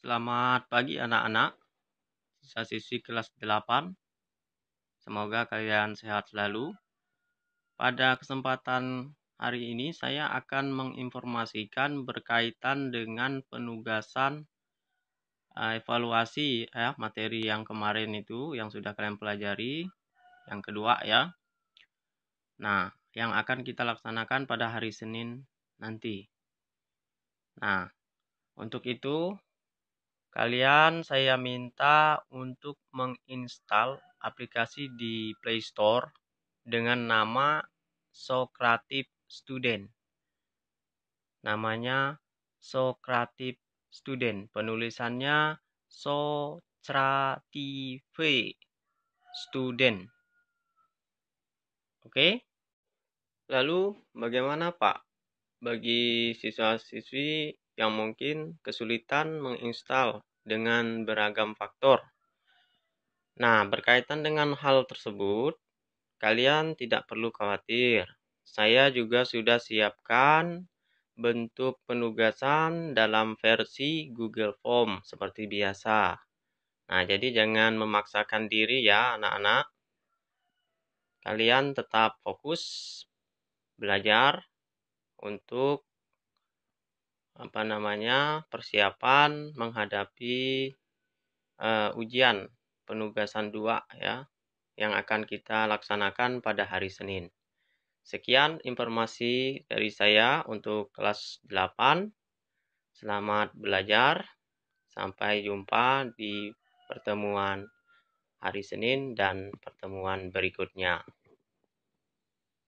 Selamat pagi anak-anak, siswa sisi kelas 8. Semoga kalian sehat selalu. Pada kesempatan hari ini saya akan menginformasikan berkaitan dengan penugasan eh, evaluasi ya materi yang kemarin itu yang sudah kalian pelajari. Yang kedua ya. Nah, yang akan kita laksanakan pada hari Senin nanti. Nah, untuk itu Kalian saya minta untuk menginstal aplikasi di Play Store dengan nama Socrative Student. Namanya Socrative Student. Penulisannya Socrative Student. Oke. Lalu bagaimana, Pak? Bagi siswa-siswi yang mungkin kesulitan menginstal dengan beragam faktor. Nah, berkaitan dengan hal tersebut, kalian tidak perlu khawatir. Saya juga sudah siapkan bentuk penugasan dalam versi Google Form seperti biasa. Nah, jadi jangan memaksakan diri ya anak-anak. Kalian tetap fokus belajar untuk apa namanya persiapan menghadapi uh, ujian penugasan dua ya yang akan kita laksanakan pada hari Senin. Sekian informasi dari saya untuk kelas 8. Selamat belajar. Sampai jumpa di pertemuan hari Senin dan pertemuan berikutnya.